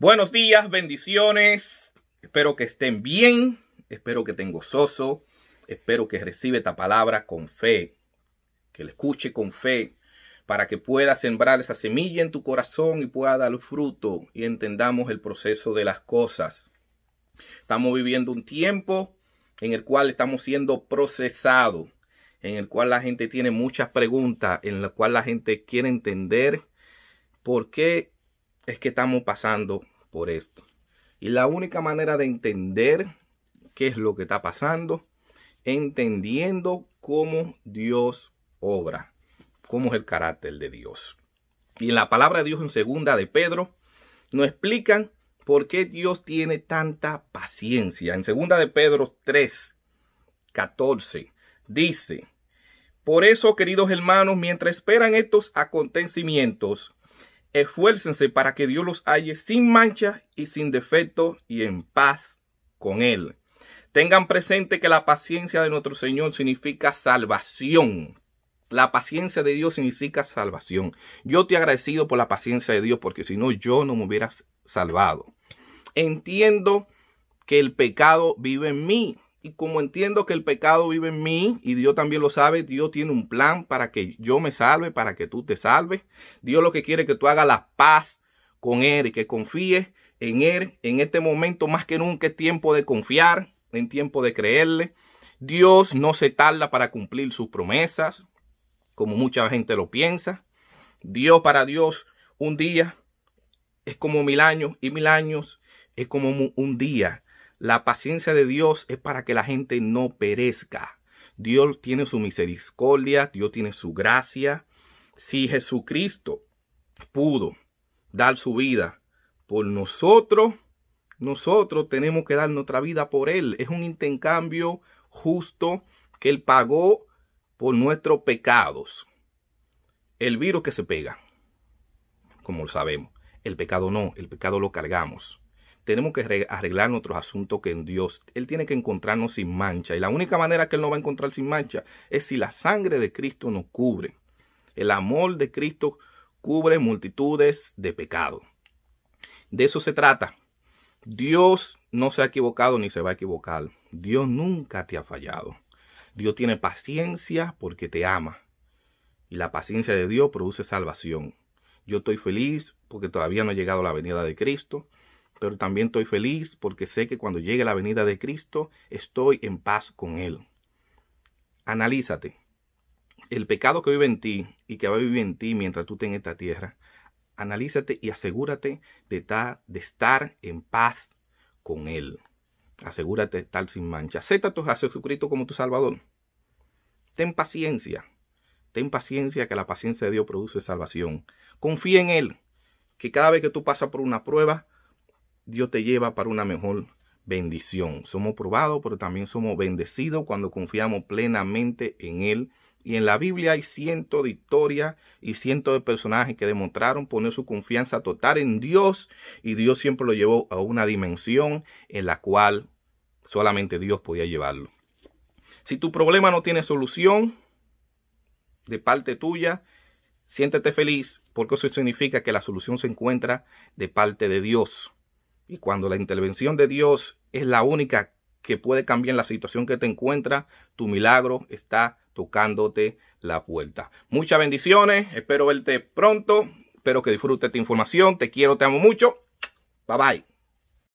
Buenos días, bendiciones. Espero que estén bien. Espero que estén gozoso. Espero que reciba esta palabra con fe. Que la escuche con fe para que pueda sembrar esa semilla en tu corazón y pueda dar fruto y entendamos el proceso de las cosas. Estamos viviendo un tiempo en el cual estamos siendo procesados, en el cual la gente tiene muchas preguntas, en el cual la gente quiere entender por qué es que estamos pasando por esto. Y la única manera de entender qué es lo que está pasando, entendiendo cómo Dios obra, cómo es el carácter de Dios. Y en la palabra de Dios en segunda de Pedro nos explican por qué Dios tiene tanta paciencia. En segunda de Pedro 3, 14 dice, por eso, queridos hermanos, mientras esperan estos acontecimientos, Esfuércense para que Dios los halle sin mancha y sin defecto y en paz con Él. Tengan presente que la paciencia de nuestro Señor significa salvación. La paciencia de Dios significa salvación. Yo te agradecido por la paciencia de Dios porque si no yo no me hubiera salvado. Entiendo que el pecado vive en mí, como entiendo que el pecado vive en mí y Dios también lo sabe, Dios tiene un plan para que yo me salve, para que tú te salves. Dios lo que quiere es que tú hagas la paz con Él y que confíes en Él en este momento más que nunca es tiempo de confiar, en tiempo de creerle. Dios no se tarda para cumplir sus promesas, como mucha gente lo piensa. Dios para Dios, un día es como mil años y mil años es como un día. La paciencia de Dios es para que la gente no perezca. Dios tiene su misericordia, Dios tiene su gracia. Si Jesucristo pudo dar su vida por nosotros, nosotros tenemos que dar nuestra vida por Él. Es un intercambio justo que Él pagó por nuestros pecados. El virus que se pega, como lo sabemos, el pecado no, el pecado lo cargamos tenemos que arreglar nuestros asuntos que en Dios. Él tiene que encontrarnos sin mancha. Y la única manera que Él nos va a encontrar sin mancha es si la sangre de Cristo nos cubre. El amor de Cristo cubre multitudes de pecado. De eso se trata. Dios no se ha equivocado ni se va a equivocar. Dios nunca te ha fallado. Dios tiene paciencia porque te ama. Y la paciencia de Dios produce salvación. Yo estoy feliz porque todavía no ha llegado la venida de Cristo pero también estoy feliz porque sé que cuando llegue la venida de Cristo estoy en paz con Él. Analízate. El pecado que vive en ti y que va a vivir en ti mientras tú estés en esta tierra, analízate y asegúrate de, estar en paz con Él. Asegúrate de estar sin mancha. Acepta a Jesucristo como tu Salvador. Ten paciencia. Ten paciencia que la paciencia de Dios produce salvación. Confía en Él, que cada vez que tú pasas por una prueba, Dios te lleva para una mejor bendición. Somos probados, pero también somos bendecidos cuando confiamos plenamente en Él. Y en la Biblia hay cientos de historias y cientos de personajes que demostraron poner su confianza total en Dios y Dios siempre lo llevó a una dimensión en la cual solamente Dios podía llevarlo. Si tu problema no tiene solución de parte tuya, siéntete feliz porque eso significa que la solución se encuentra de parte de Dios. Y cuando la intervención de Dios es la única que puede cambiar la situación que te encuentra, tu milagro está tocándote la puerta. Muchas bendiciones, espero verte pronto, espero que disfrutes esta información, te quiero, te amo mucho. Bye bye.